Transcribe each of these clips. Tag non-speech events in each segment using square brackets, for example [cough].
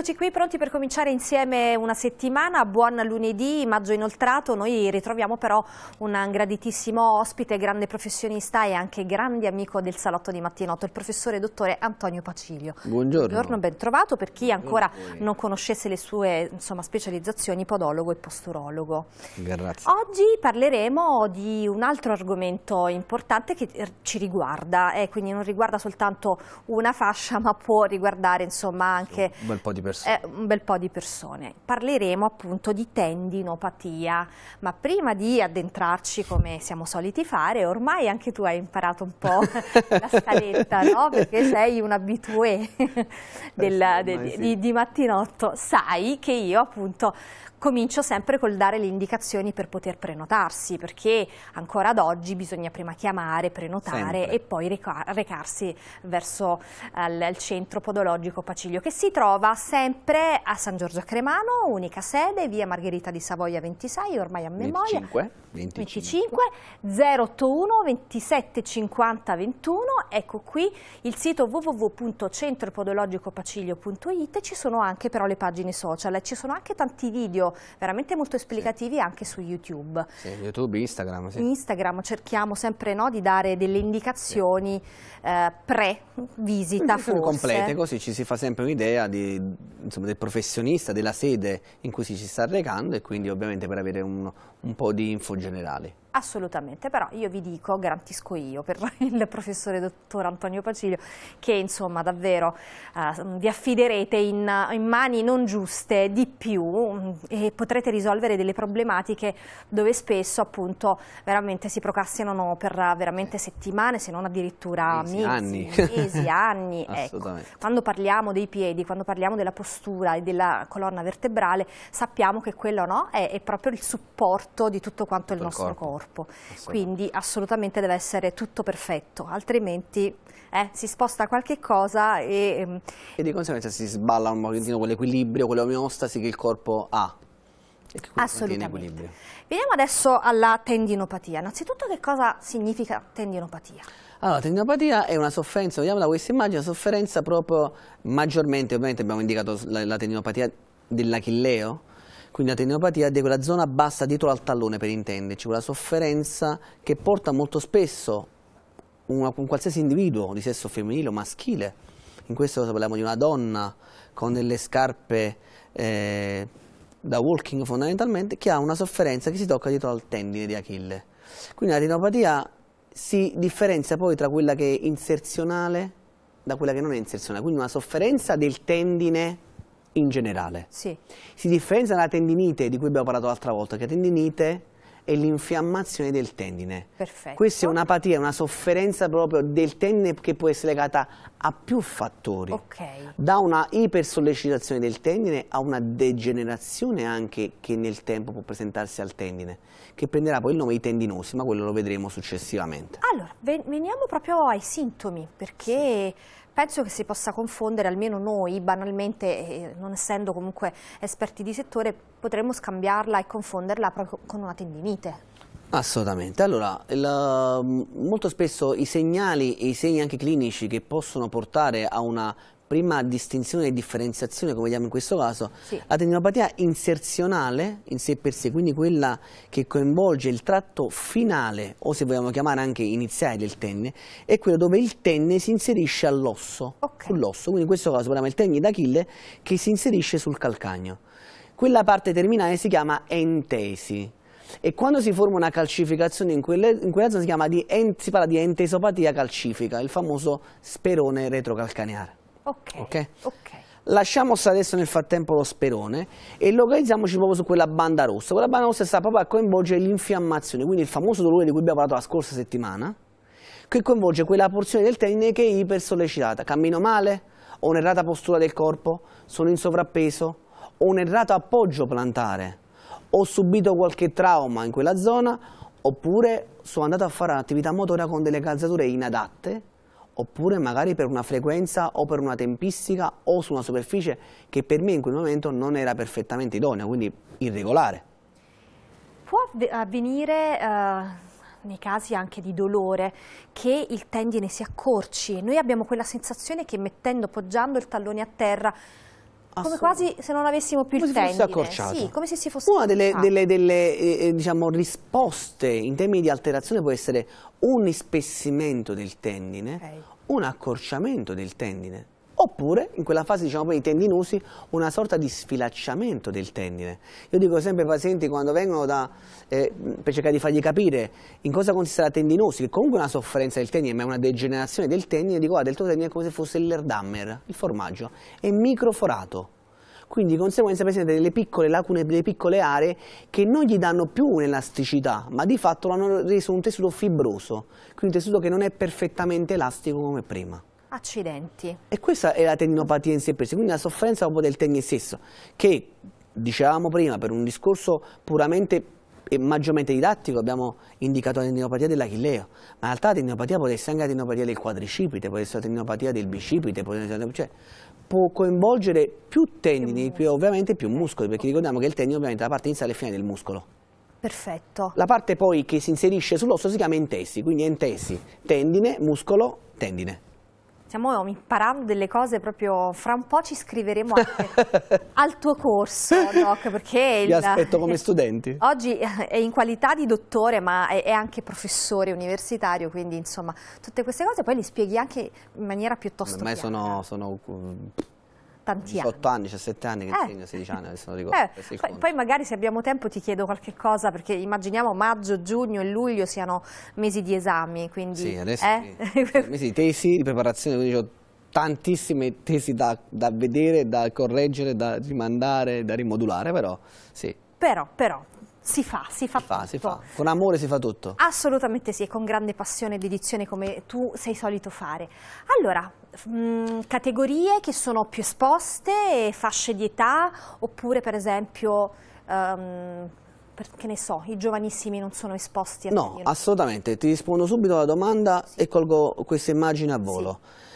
Eccoci qui pronti per cominciare insieme una settimana, buon lunedì, maggio inoltrato, noi ritroviamo però un graditissimo ospite, grande professionista e anche grande amico del salotto di Mattinotto, il professore dottore Antonio Pacilio. Buongiorno. Buongiorno, ben trovato per chi ancora non conoscesse le sue insomma, specializzazioni, podologo e posturologo. Grazie. Oggi parleremo di un altro argomento importante che eh, ci riguarda, eh, quindi non riguarda soltanto una fascia [laughs] ma può riguardare insomma anche... Un bel po' di persone. Eh, un bel po' di persone. Parleremo appunto di tendinopatia, ma prima di addentrarci come siamo soliti fare, ormai anche tu hai imparato un po' [laughs] la scaletta, no? Perché sei un abitué eh del, del, sì. di, di mattinotto. Sai che io appunto comincio sempre col dare le indicazioni per poter prenotarsi, perché ancora ad oggi bisogna prima chiamare, prenotare sempre. e poi reca recarsi verso il centro podologico Paciglio, che si trova sempre a San Giorgio Cremano, unica sede, via Margherita di Savoia 26, ormai a memoria. 25, 25. 081 27 50 21, ecco qui il sito www.centropodologicopaciglio.it, ci sono anche però le pagine social, e ci sono anche tanti video veramente molto esplicativi sì. anche su YouTube. Sì, YouTube, Instagram. Sì. Instagram cerchiamo sempre no, di dare delle indicazioni eh, pre-visita forse. complete, così ci si fa sempre un'idea del professionista, della sede in cui si ci sta recando e quindi ovviamente per avere un, un po' di info generale assolutamente, però io vi dico, garantisco io per [laughs] il professore dottor Antonio Pacilio, che insomma davvero uh, vi affiderete in, in, mani non giuste di più mm, e potrete risolvere delle problematiche dove spesso appunto veramente si procrastinano per veramente settimane, se non addirittura mesi, anni. mesi, [laughs] anni. ecco. Quando parliamo dei piedi, quando parliamo della postura e della colonna vertebrale, sappiamo che quello no, è, è proprio il supporto di tutto quanto tutto il nostro corpo. corpo corpo, sì. quindi assolutamente deve essere tutto perfetto, altrimenti eh, si sposta qualche cosa e... Ehm, e di conseguenza si sballa un pochettino quell'equilibrio, quell'omeostasi che il corpo ha. Assolutamente. Veniamo adesso alla tendinopatia. Innanzitutto che cosa significa tendinopatia? Allora, tendinopatia è una sofferenza, vediamo da questa immagine, una sofferenza proprio maggiormente, ovviamente abbiamo indicato la, la tendinopatia dell'achilleo, quindi la tendinopatia è quella zona bassa dietro al tallone per intenderci, quella sofferenza che porta molto spesso una, un qualsiasi individuo di sesso femminile o maschile, in questo caso parliamo di una donna con delle scarpe eh, da walking fondamentalmente, che ha una sofferenza che si tocca dietro al tendine di Achille. Quindi la tendinopatia si differenzia poi tra quella che è inserzionale da quella che non è inserzionale, quindi una sofferenza del tendine in generale. Sì. Si differenzia dalla tendinite di cui abbiamo parlato l'altra volta, che la tendinite è l'infiammazione del tendine. Perfetto. Questa è un'apatia, una sofferenza proprio del tendine che può essere legata a più fattori. Okay. Da una ipersollecitazione del tendine a una degenerazione anche che nel tempo può presentarsi al tendine, che prenderà poi il nome di tendinosi, ma quello lo vedremo successivamente. Allora, veniamo proprio ai sintomi, perché sì penso che si possa confondere, almeno noi banalmente, eh, non essendo comunque esperti di settore, potremmo scambiarla e confonderla proprio con una tendinite. Assolutamente, allora la, mm, molto spesso i segnali e i segni anche clinici che possono portare a una prima distinzione e differenziazione, come vediamo in questo caso, sì. la tendinopatia inserzionale in sé per sé, quindi quella che coinvolge il tratto finale, o se vogliamo chiamare anche iniziale del tenne, è quella dove il tenne si inserisce all'osso, okay. sull'osso, quindi in questo caso parliamo del tenne d'Achille che si inserisce sul calcagno. Quella parte terminale si chiama entesi, e quando si forma una calcificazione in, quelle, in quella zona si, di, si parla di entesopatia calcifica, il famoso sperone retrocalcaneare. Okay. Okay? ok. Lasciamo stare adesso nel frattempo lo sperone e localizziamoci proprio su quella banda rossa. Quella banda rossa sta proprio a coinvolgere l'infiammazione, quindi il famoso dolore di cui abbiamo parlato la scorsa settimana, che coinvolge quella porzione del tendine che è ipersollecitata. Cammino male? Ho un'errata postura del corpo? Sono in sovrappeso? Ho un errato appoggio plantare? Ho subito qualche trauma in quella zona? Oppure sono andato a fare un'attività motora con delle calzature inadatte? oppure magari per una frequenza o per una tempistica o su una superficie che per me in quel momento non era perfettamente idonea, quindi irregolare. Può avvenire... Uh nei casi anche di dolore, che il tendine si accorci. Noi abbiamo quella sensazione che mettendo, poggiando il tallone a terra, come quasi se non avessimo più come il tendine. Accorciato. Sì, come se si fosse Una delle, delle, delle eh, eh, diciamo, risposte in termini di alterazione può essere un ispessimento del tendine, okay. un accorciamento del tendine oppure in quella fase diciamo poi tendinosi una sorta di sfilacciamento del tendine. Io dico sempre ai pazienti quando vengono da, eh, per cercare di fargli capire in cosa consiste la tendinosi, che comunque è una sofferenza del tendine ma è una degenerazione del tendine, dico guarda ah, il tuo tendine è come se fosse il lerdammer, il formaggio, è microforato quindi di conseguenza presenta delle piccole lacune, delle piccole aree che non gli danno più un'elasticità, ma di fatto l'hanno reso un tessuto fibroso, quindi un tessuto che non è perfettamente elastico come prima. Accidenti. E questa è la tendinopatia in sé per quindi la sofferenza proprio del tendine stesso, che dicevamo prima per un discorso puramente e maggiormente didattico abbiamo indicato la tendinopatia dell'achilleo, ma in realtà la tendinopatia può essere anche la tendinopatia del quadricipite, può essere la tendinopatia del bicipite, può, essere, cioè, può coinvolgere più tendini, più, ovviamente più muscoli, perché ricordiamo che il tendine ovviamente è la parte iniziale e finale del muscolo. Perfetto. La parte poi che si inserisce sull'osso si chiama intessi, quindi intessi, tendine, muscolo, tendine stiamo imparando delle cose proprio, fra un po' ci scriveremo anche [laughs] al tuo corso, Doc, perché... Vi il, aspetto come [laughs] studenti. Oggi è in qualità di dottore, ma è, anche professore universitario, quindi insomma, tutte queste cose poi le spieghi anche in maniera piuttosto... Ormai sono, sono mm, tanti 18 anni. 18 anni, 17 anni che eh. insegno, 16 anni, adesso non ricordo. [laughs] Eh. Poi, poi, magari se abbiamo tempo ti chiedo qualche cosa, perché immaginiamo maggio, giugno e luglio siano mesi di esami, quindi... Sì, adesso eh? sì. mesi di tesi, di preparazione, quindi ho tantissime tesi da, da vedere, da correggere, da rimandare, da rimodulare, però sì. Però, però, si fa, si fa, si fa, si fa, Con amore si fa tutto. Assolutamente sì, con grande passione e dedizione come tu sei solito fare. Allora, mh, mm, categorie che sono più esposte, fasce di età, oppure per esempio... Um, ehm, perché ne so, i giovanissimi non sono esposti a... No, assolutamente, ti rispondo subito alla domanda sì. e colgo questa immagine a volo. Sì.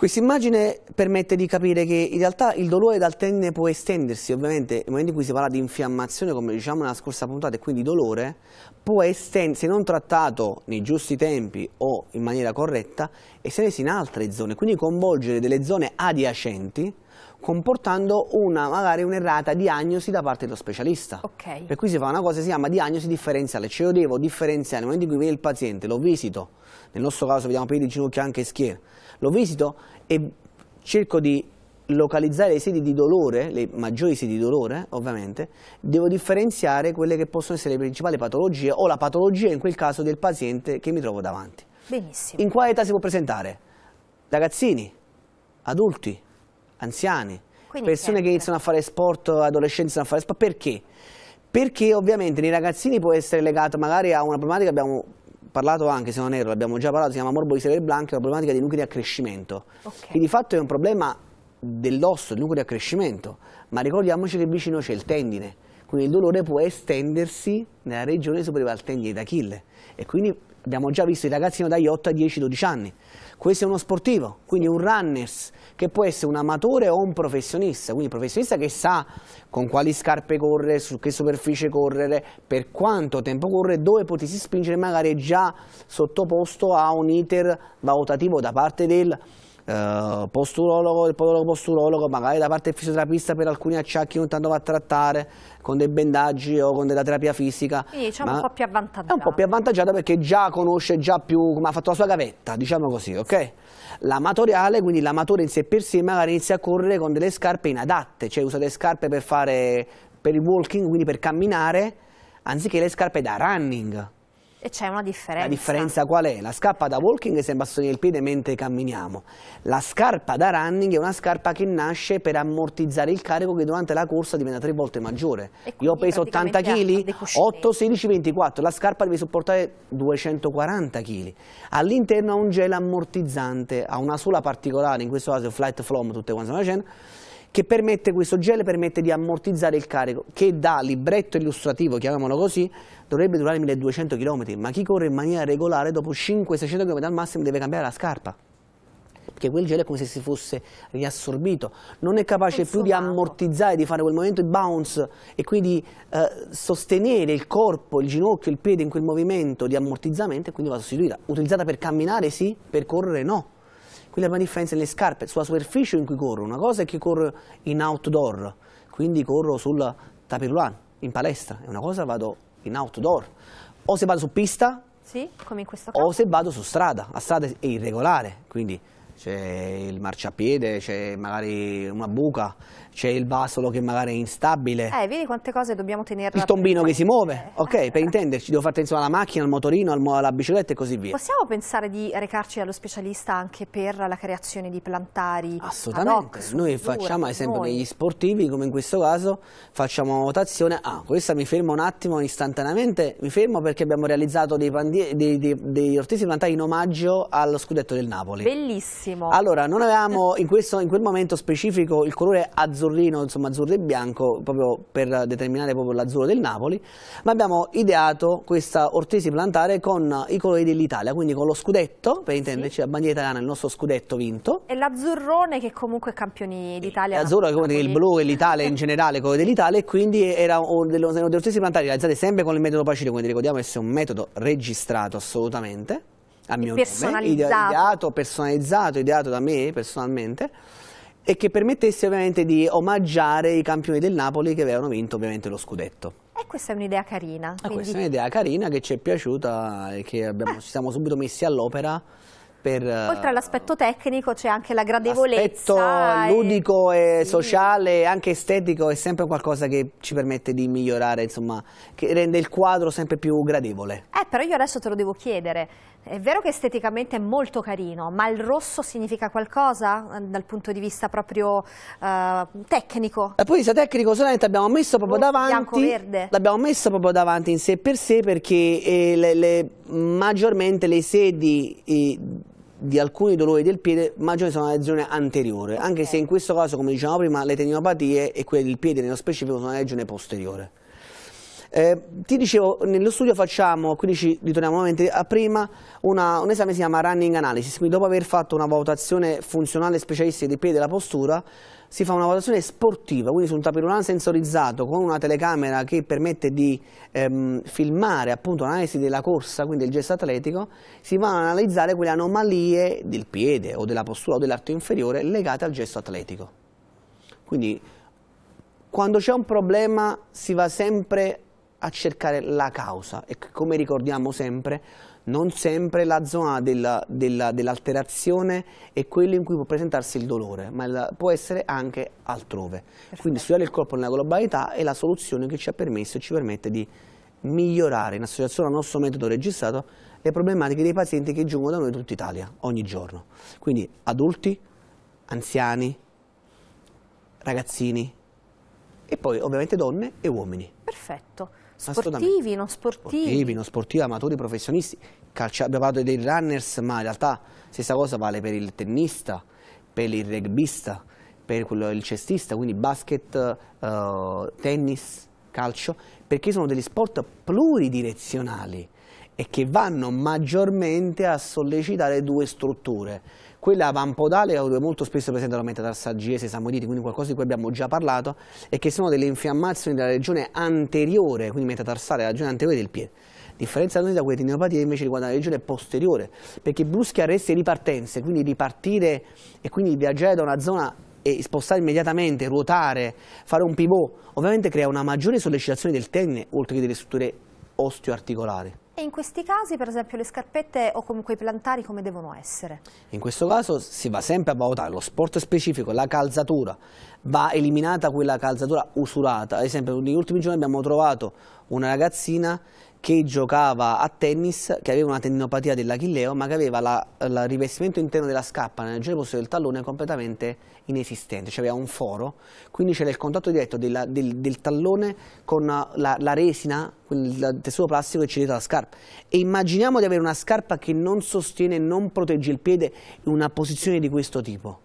Questa immagine permette di capire che in realtà il dolore dal tendine può estendersi, ovviamente nel momento in cui si parla di infiammazione, come diciamo nella scorsa puntata, e quindi dolore, può estendersi, se non trattato nei giusti tempi o in maniera corretta, estendersi in altre zone, quindi coinvolgere delle zone adiacenti, comportando una, magari un'errata diagnosi da parte dello specialista. Okay. Per cui si fa una cosa che si chiama diagnosi differenziale, cioè io devo differenziare nel momento in cui viene il paziente, lo visito, nel nostro caso vediamo piedi, ginocchia, anche schiena, lo visito e cerco di localizzare le sedi di dolore, le maggiori sedi di dolore ovviamente, devo differenziare quelle che possono essere le principali patologie o la patologia in quel caso del paziente che mi trovo davanti. Benissimo. In quale età si può presentare? Ragazzini, adulti, anziani, Quindi persone sempre. che iniziano a fare sport, adolescenti iniziano a fare sport, perché? Perché ovviamente nei ragazzini può essere legato magari a una problematica abbiamo parlato anche, se non erro, l'abbiamo già parlato, si chiama morbo di Severe Blanc, è una problematica dei nuclei di accrescimento. Okay. Che di fatto è un problema dell'osso, del nucleo di accrescimento, ma ricordiamoci che vicino c'è il tendine, quindi il dolore può estendersi nella regione superiore al tendine d'Achille e quindi abbiamo già visto i ragazzini dagli 8 a 10-12 anni. Questo è uno sportivo, quindi un runners, che può essere un amatore o un professionista, quindi un professionista che sa con quali scarpe correre, su che superficie correre, per quanto tempo correre, dove potersi spingere, magari già sottoposto a un iter valutativo da parte del eh, posturologo, il podologo posturologo, magari da parte del fisioterapista per alcuni acciacchi ogni tanto va a trattare con dei bendaggi o con della terapia fisica. Sì, diciamo un po' più avvantaggiata. È un po' più avvantaggiata perché già conosce, già più, come ha fatto la sua gavetta, diciamo così, ok? L'amatoriale, quindi l'amatore in sé per sé magari inizia a correre con delle scarpe inadatte, cioè usa delle scarpe per fare, per il walking, quindi per camminare, anziché le scarpe da running. E c'è una differenza. La differenza qual è? La scarpa da walking sembra sostenere il piede mentre camminiamo. La scarpa da running è una scarpa che nasce per ammortizzare il carico che durante la corsa diventa tre volte maggiore. Io peso 80 kg, 8, 16, 24. La scarpa deve sopportare 240 kg. All'interno ha un gel ammortizzante, ha una sola particolare, in questo caso è Flight from, tutte quante sono la cena, che permette, questo gel permette di ammortizzare il carico, che da libretto illustrativo, chiamiamolo così, dovrebbe durare 1200 km, ma chi corre in maniera regolare dopo 500-600 km al massimo deve cambiare la scarpa perché quel gel è come se si fosse riassorbito, non è capace più di ammortizzare, di fare quel movimento di bounce e quindi eh, sostenere il corpo, il ginocchio, il piede in quel movimento di ammortizzamento e quindi va sostituita. Utilizzata per camminare sì, per correre no. Qui la differenza nelle scarpe, sulla superficie in cui corro. Una cosa è che corro in outdoor, quindi corro sul tapirulano, in palestra. È una cosa vado in outdoor. O se vado su pista, sì, come in questo caso. o se vado su strada. La strada è irregolare, quindi c'è il marciapiede, c'è magari una buca, c'è il vasolo che magari è instabile. Eh, vedi quante cose dobbiamo tenere. Il tombino che si muove, eh. ok, per intenderci, devo fare attenzione alla macchina, al motorino, al, alla bicicletta e così via. Possiamo pensare di recarci allo specialista anche per la creazione di plantari? Assolutamente, hoc, noi misura, facciamo ad esempio noi. negli sportivi, come in questo caso, facciamo una votazione, ah, questa mi fermo un attimo istantaneamente, mi fermo perché abbiamo realizzato dei, dei, dei, dei ortesi plantari in omaggio allo scudetto del Napoli. Bellissimo. Allora, non avevamo in, questo, in quel momento specifico il colore azzurro, azzurrino, insomma azzurro e bianco, proprio per determinare proprio l'azzurro del Napoli, ma abbiamo ideato questa ortesi plantare con i colori dell'Italia, quindi con lo scudetto, per intenderci, sì. la bandiera italiana, il nostro scudetto vinto. E l'azzurrone che comunque è campione d'Italia. L'azzurro è come il blu e l'Italia in [laughs] generale, colore dell'Italia, e quindi era delle ortesi plantari realizzate sempre con il metodo Pacifico, quindi ricordiamo essere un metodo registrato assolutamente a mio personalizzato. Nome, ideato, personalizzato, ideato da me personalmente e che permettesse ovviamente di omaggiare i campioni del Napoli che avevano vinto ovviamente lo scudetto. E questa è un'idea carina. Ah, quindi... Questa è un'idea carina che ci è piaciuta e che abbiamo, eh. ci siamo subito messi all'opera. Per, eh, Oltre all'aspetto tecnico c'è anche la gradevolezza. L'aspetto ludico e, e sociale, anche estetico, è sempre qualcosa che ci permette di migliorare, insomma, che rende il quadro sempre più gradevole. Eh, però io adesso te lo devo chiedere. È vero che esteticamente è molto carino, ma il rosso significa qualcosa eh, dal punto di vista proprio uh, tecnico? Dal punto di vista tecnico solamente l'abbiamo messo proprio oh, davanti, l'abbiamo messo proprio davanti in sé per sé perché eh, le, le, maggiormente le sedi eh, di alcuni dolori del piede maggiori sono nella regione anteriore, okay. anche se in questo caso come dicevamo prima le tendinopatie e quelle del piede nello specifico sono nella regione posteriore. Eh, ti dicevo, nello studio facciamo, quindi ci ritorniamo nuovamente a prima, una, un esame si chiama running analysis, quindi dopo aver fatto una valutazione funzionale specialistica dei piedi e della postura, si fa una valutazione sportiva, quindi su un tapirulan sensorizzato con una telecamera che permette di ehm, filmare appunto l'analisi della corsa, quindi il gesto atletico, si vanno ad analizzare quelle anomalie del piede o della postura o dell'arto inferiore legate al gesto atletico. Quindi quando c'è un problema si va sempre a cercare la causa e come ricordiamo sempre non sempre la zona dell'alterazione dell è quella in cui può presentarsi il dolore, ma la, può essere anche altrove. Perfetto. Quindi studiare il corpo nella globalità è la soluzione che ci ha permesso e ci permette di migliorare, in associazione al nostro metodo registrato, le problematiche dei pazienti che giungono da noi in tutta Italia, ogni giorno. Quindi adulti, anziani, ragazzini e poi ovviamente donne e uomini. Perfetto sportivi, non sportivi. Sportivi, non sportivi, amatori, professionisti. Calcia... abbiamo parlato dei runners, ma in realtà stessa cosa vale per il tennista, per il rugbista, per quello, il cestista, quindi basket, eh, tennis, calcio, perché sono degli sport pluridirezionali e che vanno maggiormente a sollecitare due strutture quella vampodale è molto spesso presente la metatarsalgiesi, samoiditi, quindi qualcosa di cui abbiamo già parlato, e che sono delle infiammazioni della regione anteriore, quindi metatarsale, la regione anteriore del piede. Differenza da quelle di neopatia invece riguarda la regione posteriore, perché brusche arresti e ripartenze, quindi ripartire e quindi viaggiare da una zona e spostare immediatamente, ruotare, fare un pivot, ovviamente crea una maggiore sollecitazione del tendine, oltre che delle strutture osteoarticolari. E in questi casi, per esempio, le scarpette o comunque i plantari come devono essere? In questo caso si va sempre a valutare lo sport specifico, la calzatura. Va eliminata quella calzatura usurata. Ad esempio, negli ultimi giorni abbiamo trovato una ragazzina che giocava a tennis, che aveva una tendinopatia dell'achilleo, ma che aveva il rivestimento interno della scappa nel giro del tallone completamente inesistente, cioè aveva un foro, quindi c'era il contatto diretto della, del, del, tallone con la, la resina, il tessuto plastico che ci dà la scarpa. E immaginiamo di avere una scarpa che non sostiene, non protegge il piede in una posizione di questo tipo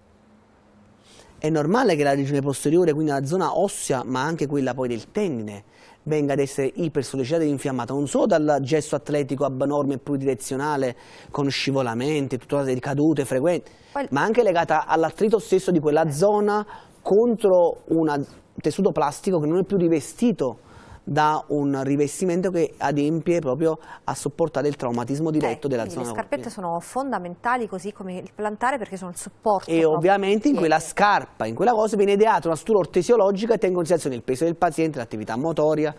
è normale che la regione posteriore, quindi la zona ossea, ma anche quella poi del tendine, venga ad essere ipersollecitata ed infiammata, non solo dal gesto atletico abnorme e pluridirezionale, con scivolamenti, tutta una serie di cadute frequenti, Poi... ma anche legata all'attrito stesso di quella zona contro un tessuto plastico che non è più rivestito da un rivestimento che adempie proprio a sopportare il traumatismo cioè, diretto eh, della zona. Le scarpette sono fondamentali così come il plantare perché sono il supporto. E ovviamente in quella scarpa, in quella cosa viene ideata una struttura ortesiologica che tenga in considerazione il peso del paziente, l'attività motoria,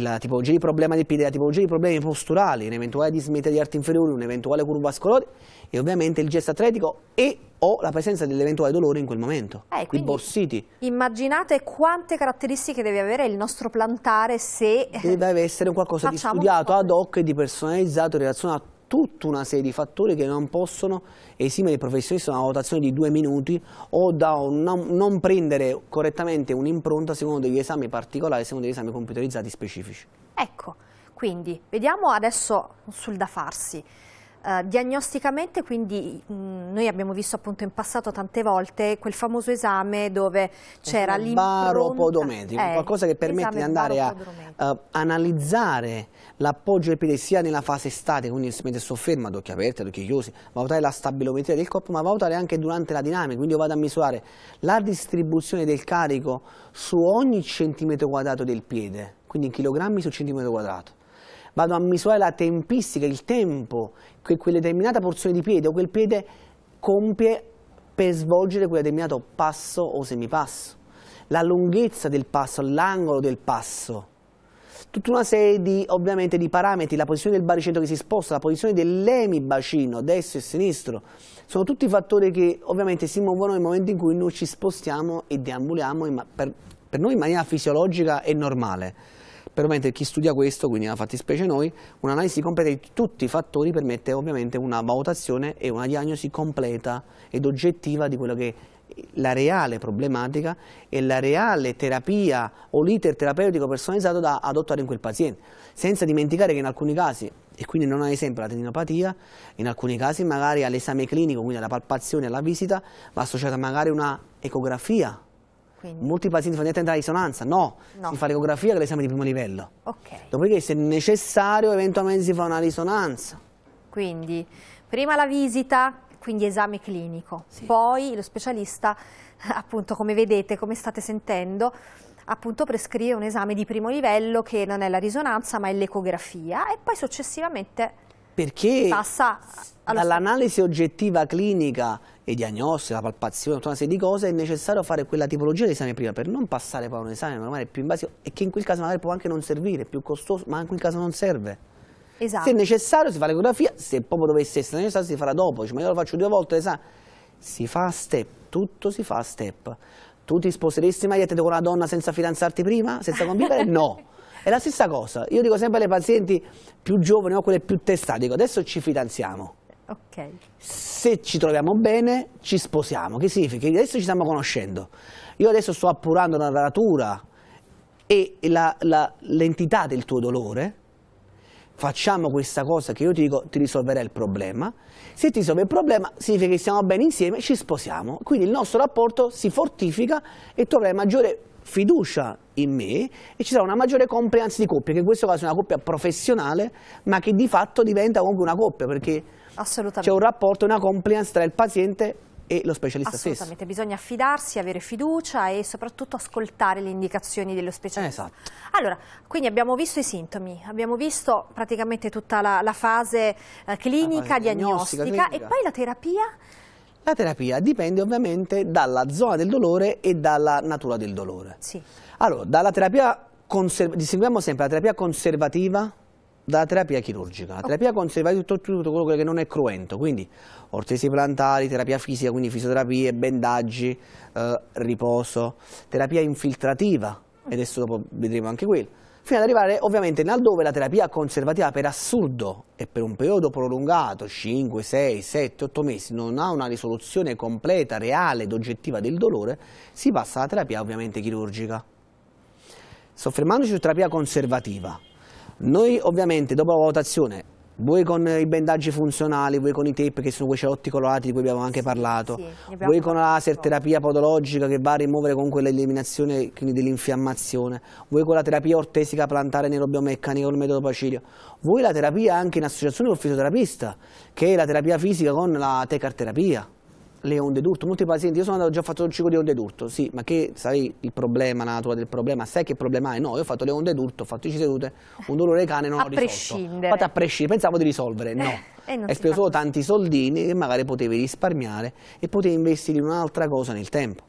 la tipologia di problema di piede, la tipologia di problemi posturali, un'eventuale dismete di arti inferiori, un'eventuale curva curvascolosi e ovviamente il gesto atletico e o la presenza dell'eventuale dolore in quel momento, eh, i borsiti. Immaginate quante caratteristiche deve avere il nostro plantare se... Deve essere qualcosa di studiato ad hoc e di personalizzato in relazione a tutta una serie di fattori che non possono esimere i professionisti da una votazione di due minuti o da non prendere correttamente un'impronta secondo degli esami particolari, secondo degli esami computerizzati specifici. Ecco, quindi vediamo adesso sul da farsi. Eh, diagnosticamente quindi mh, noi abbiamo visto appunto in passato tante volte quel famoso esame dove eh, c'era l'impronta baropodometrico, eh, qualcosa che permette di andare a uh, analizzare l'appoggio del piede sia nella fase statica, quindi mentre sto fermo ad occhi aperti, ad occhi chiusi, valutare la stabilometria del corpo ma valutare anche durante la dinamica, quindi io vado a misurare la distribuzione del carico su ogni centimetro quadrato del piede, quindi in chilogrammi su centimetro quadrato vado a misurare la tempistica, il tempo che quella determinata porzione di piede o quel piede compie per svolgere quel determinato passo o semipasso, la lunghezza del passo, l'angolo del passo, tutta una serie di, ovviamente di parametri, la posizione del baricentro che si sposta, la posizione dell'emibacino, destro e sinistro, sono tutti fattori che ovviamente si muovono nel momento in cui noi ci spostiamo e deambuliamo per, per noi in maniera fisiologica e normale permette chi studia questo, quindi la fattispecie noi, un'analisi completa di tutti i fattori permette ovviamente una valutazione e una diagnosi completa ed oggettiva di quello che è la reale problematica e la reale terapia o l'iter terapeutico personalizzato da adottare in quel paziente, senza dimenticare che in alcuni casi, e quindi non ad esempio la tendinopatia, in alcuni casi magari all'esame clinico, quindi alla palpazione, alla visita, va associata magari una ecografia quindi. Molti pazienti fanno direttamente la risonanza, no, no. si fa l'ecografia che è l'esame di primo livello. Okay. Dopodiché se necessario eventualmente si fa una risonanza. Quindi prima la visita, quindi esame clinico, sì. poi lo specialista [laughs] appunto come vedete, come state sentendo, appunto prescrive un esame di primo livello che non è la risonanza ma è l'ecografia e poi successivamente perché dall'analisi oggettiva clinica e diagnostica, la palpazione, tutta una serie di cose è necessario fare quella tipologia di esame prima per non passare poi a un esame magari più invasivo e che in quel caso magari può anche non servire, è più costoso, ma in quel caso non serve. Esatto. Se è necessario si fa l'ecografia, se proprio dovesse essere necessario si farà dopo, cioè, ma io lo faccio due volte l'esame. Si fa a step, tutto si fa a step. Tu ti sposeresti mai a te con una donna senza fidanzarti prima, senza convivere? [laughs] No. È la stessa cosa, io dico sempre alle pazienti più giovani o quelle più testate, dico adesso ci fidanziamo. Okay. Se ci troviamo bene, ci sposiamo. Che significa? Che adesso ci stiamo conoscendo. Io adesso sto appurando la natura e l'entità del tuo dolore. Facciamo questa cosa che io ti dico, ti risolverai il problema. Se ti risolve il problema, significa che stiamo bene insieme, ci sposiamo. Quindi il nostro rapporto si fortifica e troverai maggiore fiducia in me e ci sarà una maggiore compliance di coppia, che in questo caso è una coppia professionale, ma che di fatto diventa comunque una coppia, perché c'è un rapporto, una compliance tra il paziente e lo specialista Assolutamente. stesso. bisogna affidarsi, avere fiducia e soprattutto ascoltare le indicazioni dello specialista. Esatto. Allora, quindi abbiamo visto i sintomi, abbiamo visto praticamente tutta la, la fase eh, clinica, la fase diagnostica, diagnostica clinica. e poi la terapia la terapia dipende ovviamente dalla zona del dolore e dalla natura del dolore. Sì. Allora, dalla terapia distinguiamo sempre la terapia conservativa dalla terapia chirurgica. La terapia conservativa è tutto, tutto, quello che non è cruento, quindi ortesi plantari, terapia fisica, quindi fisioterapie, bendaggi, eh, riposo, terapia infiltrativa, e adesso dopo vedremo anche quello fino ad arrivare ovviamente là dove la terapia conservativa per assurdo e per un periodo prolungato, 5, 6, 7, 8 mesi, non ha una risoluzione completa, reale ed oggettiva del dolore, si passa alla terapia ovviamente chirurgica. Soffermandoci su terapia conservativa, noi ovviamente dopo la valutazione voi con i bendaggi funzionali, voi con i tape che sono quei cerotti colorati di cui abbiamo anche sì, parlato, sì, abbiamo voi con la serterapia podologica che va a rimuovere comunque l'eliminazione dell'infiammazione, voi con la terapia ortesica plantare con il metodo Pacilio, voi la terapia anche in associazione con il fisioterapista, che è la terapia fisica con la tecarterapia le onde d'urto, molti pazienti, io sono andato, ho già fatto il ciclo di onde d'urto, sì, ma che sai il problema, la natura del problema, sai che problema hai? No, io ho fatto le onde d'urto, ho fatto 10 sedute, un dolore cane non a ho risolto. A prescindere. Fate a prescindere, pensavo di risolvere, no. Hai speso solo tanti soldini che magari potevi risparmiare e potevi investire in un'altra cosa nel tempo.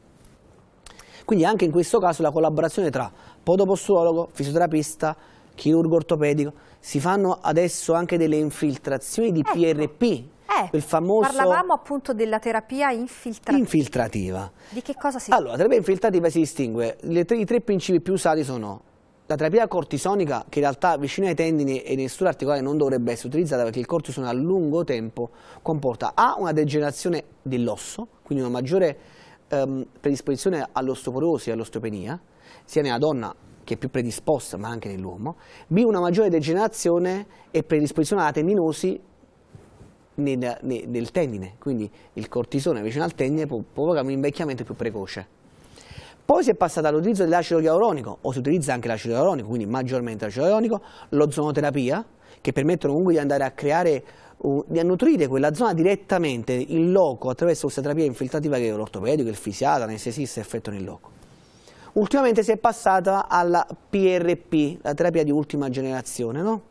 Quindi anche in questo caso la collaborazione tra podopostologo, fisioterapista, chirurgo ortopedico, si fanno adesso anche delle infiltrazioni di PRP ecco. Eh, famoso... Parlavamo appunto della terapia infiltrativa. infiltrativa. Di che cosa si Allora, la terapia infiltrativa si distingue, tre, i tre principi più usati sono la terapia cortisonica, che in realtà vicino ai tendini e nei studi articolare non dovrebbe essere utilizzata perché il cortisone a lungo tempo comporta A, una degenerazione dell'osso, quindi una maggiore ehm, predisposizione all'ostoporosi e all'ostopenia, sia nella donna che è più predisposta ma anche nell'uomo, B, una maggiore degenerazione e predisposizione alla tendinosi nel, nel, nel tendine, quindi il cortisone vicino al tendine può provocare un invecchiamento più precoce. Poi si è passato all'utilizzo dell'acido ialuronico, o si utilizza anche l'acido ialuronico, quindi maggiormente l'acido ialuronico, l'ozonoterapia, che permettono comunque di andare a creare, di nutrire quella zona direttamente in loco attraverso questa terapia infiltrativa che è l'ortopedico, il fisiatra, l'anestesista effettuano in loco. Ultimamente si è passata alla PRP, la terapia di ultima generazione, no?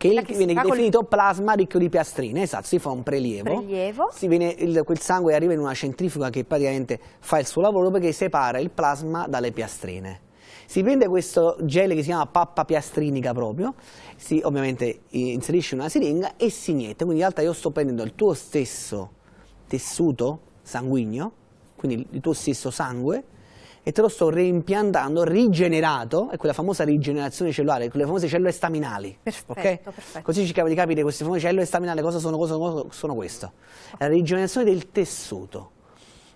che, il, che viene definito plasma ricco di piastrine, esatto, si fa un prelievo, prelievo. Viene, il, quel sangue arriva in una centrifuga che praticamente fa il suo lavoro perché separa il plasma dalle piastrine. Si prende questo gel che si chiama pappa piastrinica proprio, si ovviamente inserisce una siringa e si inietta, quindi in realtà io sto prendendo il tuo stesso tessuto sanguigno, quindi il tuo stesso sangue, e te lo sto reimpiantando, rigenerato, è quella famosa rigenerazione cellulare, quelle famose cellule staminali. Perfetto, okay? perfetto. Così ci capita di capire queste famose cellule staminali, cosa sono, cosa sono, cosa sono questo. È la rigenerazione del tessuto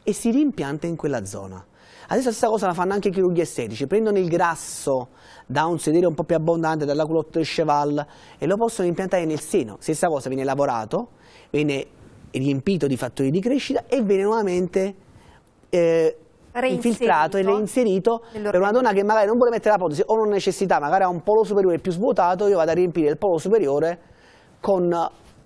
e si rimpianta in quella zona. Adesso la stessa cosa la fanno anche i chirurghi estetici, prendono il grasso da un sedere un po' più abbondante, dalla culotte del cheval, e lo possono impiantare nel seno. Stessa cosa, viene lavorato, viene riempito di fattori di crescita e viene nuovamente eh, infiltrato e reinserito per una donna che magari non vuole mettere la protesi o non necessità, magari ha un polo superiore più svuotato, io vado a riempire il polo superiore con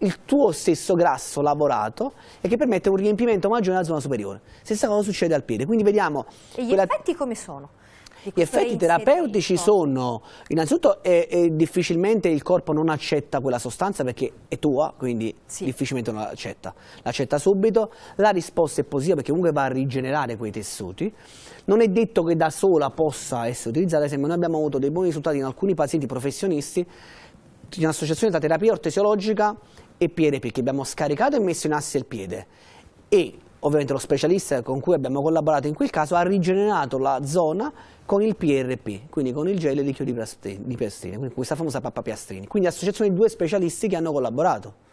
il tuo stesso grasso lavorato e che permette un riempimento maggiore nella zona superiore. Stessa cosa succede al piede. Quindi vediamo... E gli quella... effetti come sono? Gli effetti terapeutici sono, innanzitutto è, è difficilmente il corpo non accetta quella sostanza perché è tua, quindi sì. difficilmente non l'accetta. L'accetta subito, la risposta è positiva perché comunque va a rigenerare quei tessuti. Non è detto che da sola possa essere utilizzata, ad esempio noi abbiamo avuto dei buoni risultati in alcuni pazienti professionisti in un'associazione tra terapia ortesiologica e PRP che abbiamo scaricato e messo in asse il piede e ovviamente lo specialista con cui abbiamo collaborato in quel caso, ha rigenerato la zona con il PRP, quindi con il gel e liquido di piastrine, quindi questa famosa pappa piastrini. Quindi associazione di due specialisti che hanno collaborato.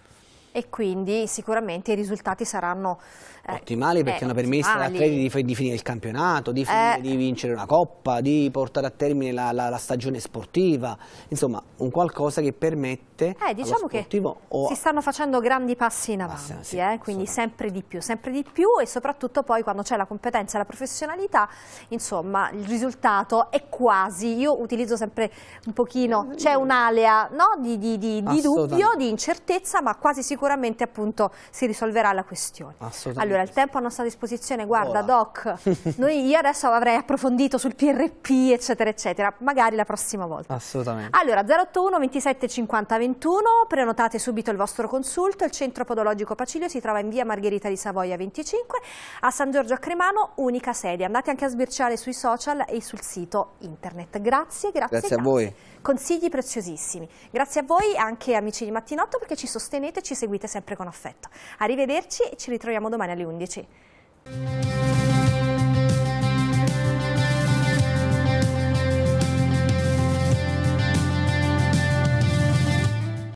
E quindi sicuramente i risultati saranno... Eh, ottimali perché eh, hanno permesso agli atleti di, di, finire il campionato, di, finire, eh. di, vincere una coppa, di portare a termine la, la, la stagione sportiva, insomma un qualcosa che permette mette eh, diciamo che o... si stanno facendo grandi passi in ah, avanti, ah, sì, eh? quindi sempre di più, sempre di più e soprattutto poi quando c'è la competenza e la professionalità, insomma, il risultato è quasi, io utilizzo sempre un pochino, eh, c'è un'alea no? di, di, di, di dubbio, di incertezza, ma quasi sicuramente appunto si risolverà la questione. Allora, il tempo a nostra disposizione, guarda Ora. Doc, [laughs] noi, io adesso avrei approfondito sul PRP, eccetera, eccetera, magari la prossima volta. Assolutamente. Allora, 081 27 50 21, prenotate subito il vostro consulto, il centro podologico Pacilio si trova in via Margherita di Savoia 25, a San Giorgio a Cremano, unica sede. Andate anche a sbirciare sui social e sul sito internet. Grazie, grazie. Grazie, grazie. a voi. Consigli preziosissimi. Grazie a voi e anche amici di Mattinotto perché ci sostenete e ci seguite sempre con affetto. Arrivederci e ci ritroviamo domani alle 11.